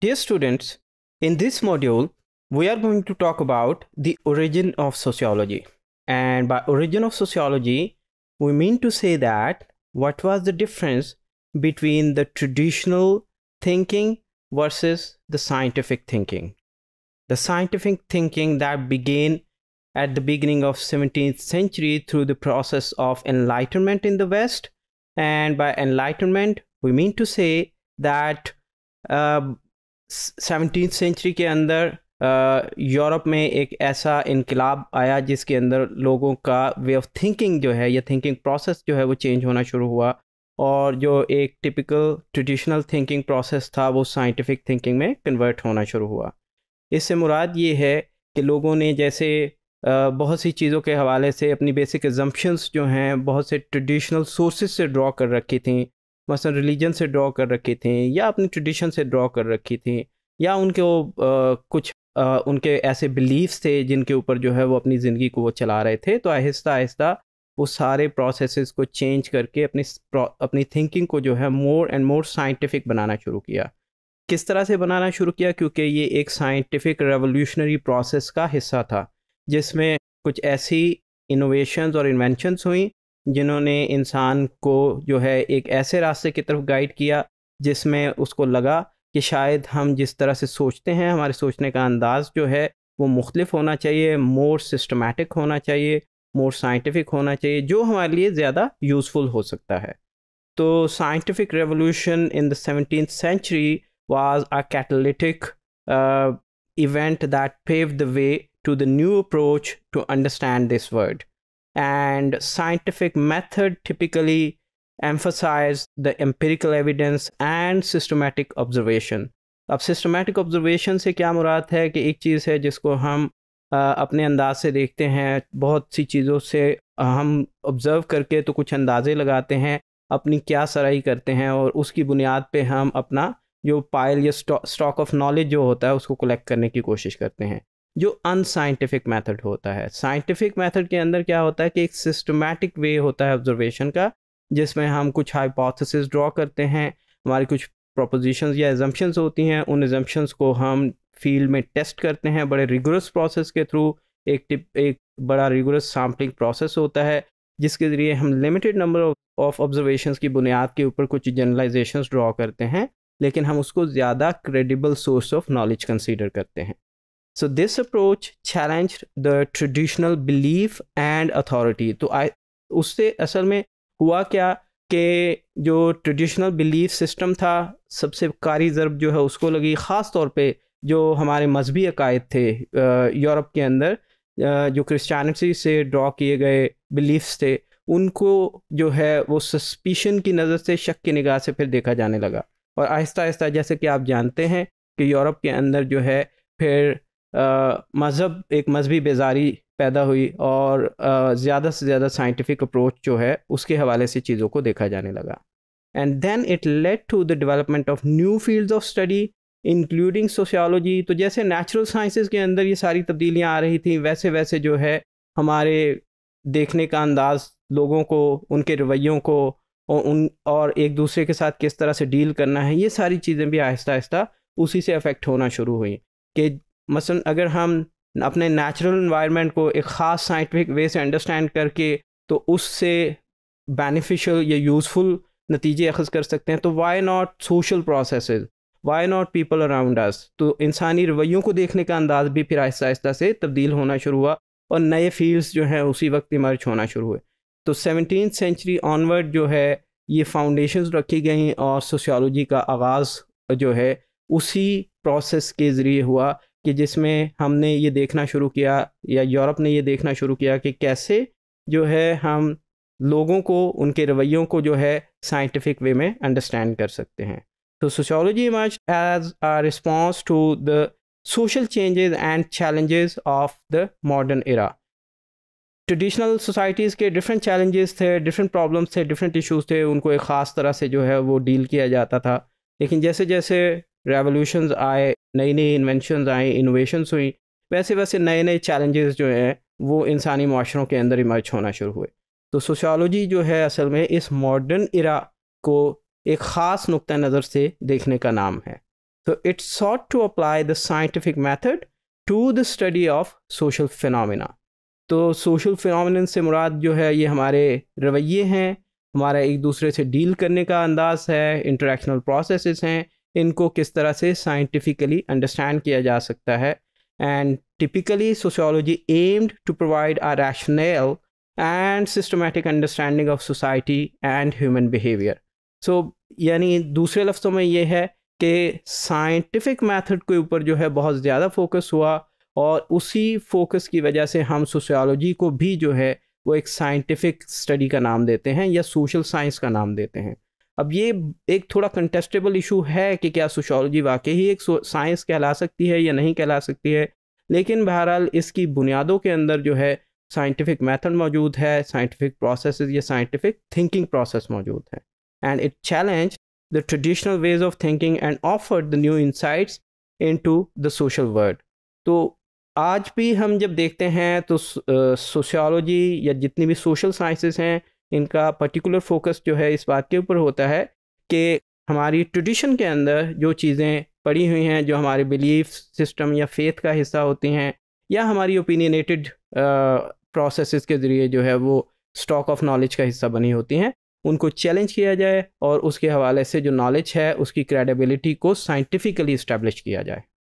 Dear students, in this module, we are going to talk about the origin of sociology. And by origin of sociology, we mean to say that what was the difference between the traditional thinking versus the scientific thinking. The scientific thinking that began at the beginning of 17th century through the process of enlightenment in the West. And by enlightenment, we mean to say that uh, seventeen century के अंदर Europe में एक ऐसा इनकलाब आया जिसके अंदर लोगों का वे ऑफ थिंकिंग जो है या थिंकिंग प्रोसेस जो है वो चेंज होना शुरू हुआ और जो एक टिपिकल ट्रेडिशनल थिंकिंग प्रोसेस था वो साइंटिफिक थिंकिंग में कन्वर्ट होना शुरू हुआ इससे मुराद ये है कि लोगों ने जैसे बहुत सी चीज़ों के हवाले से अपनी बेसिक एजम्पन्स जो हैं बहुत से ट्रेडिशनल सोर्सेज से ड्रॉ कर रखी थी मसल रिलीजन से ड्रॉ कर रखे थे या अपनी ट्रेडिशन से ड्रॉ कर रखी थी या उनके वो कुछ आ, उनके ऐसे बिलीव्स थे जिनके ऊपर जो है वो अपनी ज़िंदगी को वो चला रहे थे तो आहिस्ता आहिस्ता वो सारे प्रोसेस को चेंज करके अपनी अपनी थिंकिंग को जो है मोर एंड मोर साइंटिफिक बनाना शुरू किया किस तरह से बनाना शुरू किया क्योंकि ये एक साइंटिफिक रेवोल्यूशनरी प्रोसेस का हिस्सा था जिसमें कुछ ऐसी इनोवेशंस और इन्वेंशंस हुई जिन्होंने इंसान को जो है एक ऐसे रास्ते की तरफ गाइड किया जिसमें उसको लगा कि शायद हम जिस तरह से सोचते हैं हमारे सोचने का अंदाज़ जो है वो मुख्तफ होना चाहिए मोर सिस्टमेटिक होना चाहिए मोर साइंटिफिक होना चाहिए जो हमारे लिए ज़्यादा यूज़फुल हो सकता है तो scientific revolution in the seventeen century was a catalytic event that pave the way to the new approach to understand this world and scientific method typically emphasize the empirical evidence and systematic observation अब systematic observation से क्या मुराद है कि एक चीज़ है जिसको हम अपने अंदाज से देखते हैं बहुत सी चीज़ों से हम ऑब्ज़र्व करके तो कुछ अंदाजे लगाते हैं अपनी क्या सराही करते हैं और उसकी बुनियाद पे हम अपना जो पायल या स्टॉक ऑफ नॉलेज जो होता है उसको कलेक्ट करने की कोशिश करते हैं जो अनसाइंटिफिक मेथड होता है साइंटिफिक मेथड के अंदर क्या होता है कि एक सिस्टमैटिक वे होता है ऑब्जर्वेशन का जिसमें हम कुछ हाइपोथेसिस ड्रॉ करते हैं हमारी कुछ प्रोपोजिशंस या एजम्पशंस होती हैं उन एजम्पन्स को हम फील्ड में टेस्ट करते हैं बड़े रिगोरस प्रोसेस के थ्रू एक टिप एक बड़ा रिगोरस सैम्पलिंग प्रोसेस होता है जिसके ज़रिए हम लिमिटेड नंबर ऑफ ऑब्जर्वेशंस की बुनियाद के ऊपर कुछ जनरलाइजेशंस ड्रॉ करते हैं लेकिन हम उसको ज़्यादा credible source of knowledge consider करते हैं so this approach challenge the traditional belief and authority तो आई उससे असल में हुआ क्या कि जो ट्रेडिशनल बिलीफ सिस्टम था सबसे कारी ज़रब जो है उसको लगी ख़ास तौर पे जो हमारे मजहबी अकायद थे यूरोप के अंदर जो क्रिश्चानिटी से ड्रॉ किए गए बिलीफ्स थे उनको जो है वो सस्पिशन की नज़र से शक की निगाह से फिर देखा जाने लगा और आहिस्ता आहिस्ता जैसे कि आप जानते हैं कि यूरोप के अंदर जो है फिर मज़हब एक मजहबी बेजारी पैदा हुई और ज़्यादा से ज़्यादा साइंटिफिक अप्रोच जो है उसके हवाले से चीज़ों को देखा जाने लगा and then it led to the development of new fields of study including sociology तो जैसे नेचुरल साइंसेज के अंदर ये सारी तब्दीलियाँ आ रही थी वैसे वैसे जो है हमारे देखने का अंदाज लोगों को उनके रवैयों को और उन और एक दूसरे के साथ किस तरह से डील करना है ये सारी चीज़ें भी आहिस्ता आहिस्ता उसी से अफेक्ट होना शुरू हुई कि मसलन अगर हम अपने नेचुरल इन्वायरमेंट को एक ख़ास साइंटिफिक वे से अंडरस्टैंड करके तो उससे बेनिफिशियल या यूज़फुल नतीजे अखज़ कर सकते हैं तो why not social process why not people around us तो इंसानी रवैयों को देखने का अंदाज़ भी फिर आहिस्ता आहिस्ता से तब्दील होना शुरू हुआ और नए फील्ड्स जो हैं उसी वक्त इमर्ज होना शुरू हुए तो सेवनटीन सेंचुरी ऑनवर्ड जो है ये फाउंडेशंस रखी गई और सोशियोलॉजी का आगाज़ जो है उसी प्रोसेस के ज़रिए हुआ कि जिसमें हमने ये देखना शुरू किया या यूरोप ने ये देखना शुरू किया कि कैसे जो है हम लोगों को उनके रवैयों को जो है साइंटिफिक वे में अंडरस्टैंड कर सकते हैं तो sociology much as a response to the social changes and challenges of the modern era traditional societies के डिफरेंट चैलेंजेस थे डिफरेंट प्रॉब्लम्स थे डिफरेंट इश्यूज थे उनको एक ख़ास तरह से जो है वो डील किया जाता था लेकिन जैसे जैसे रेवोल्यूशन आए नई नई इन्वेंशन आई इनोवेशंस हुई वैसे वैसे नए नए चैलेंजेस जो हैं वो इंसानी माशरों के अंदर इमर्ज होना शुरू हुए तो सोशोलॉजी जो है असल में इस मॉडर्न इरा को एक ख़ास नुक़ नज़र से देखने का नाम है तो it's sought to apply the scientific method to the study of social phenomena तो सोशल फिनमिन से मुराद जो है ये हमारे रवैये हैं हमारा एक दूसरे से डील करने का अंदाज़ है इंटरेक्शनल प्रोसेसेस हैं इनको किस तरह से साइंटिफिकली अंडरस्टैंड किया जा सकता है and typically sociology aimed to provide a rational and systematic understanding of society and human behaviour so यानी दूसरे लफ्ज़ों में ये है कि साइंटिफिक मैथड के ऊपर जो है बहुत ज़्यादा फोकस हुआ और उसी फोकस की वजह से हम सोशियोलॉजी को भी जो है वो एक साइंटिफिक स्टडी का नाम देते हैं या सोशल साइंस का नाम देते हैं अब ये एक थोड़ा कंटेस्टेबल इशू है कि क्या सोशोलॉजी वाकई ही एक साइंस कहला सकती है या नहीं कहला सकती है लेकिन बहरहाल इसकी बुनियादों के अंदर जो है साइंटिफिक मेथड मौजूद है साइंटिफिक प्रोसेस या साइंटिफिक थिंकिंग प्रोसेस मौजूद है and it challenge the traditional ways of thinking and offer the new insights into the social world तो आज भी हम जब देखते हैं तो सोशोलॉजी या जितनी भी सोशल साइंसेस हैं इनका पर्टिकुलर फोकस जो है इस बात के ऊपर होता है कि हमारी ट्रेडिशन के अंदर जो चीज़ें पड़ी हुई हैं जो हमारे बिलीफ सिस्टम या फेथ का हिस्सा होती हैं या हमारी ओपिनियनेटेड प्रोसेस के ज़रिए जो है वो स्टॉक ऑफ नॉलेज का हिस्सा बनी होती हैं उनको चैलेंज किया जाए और उसके हवाले से जो नॉलेज है उसकी क्रेडिबिलिटी को साइंटिफिकली इस्टेब्लिश किया जाए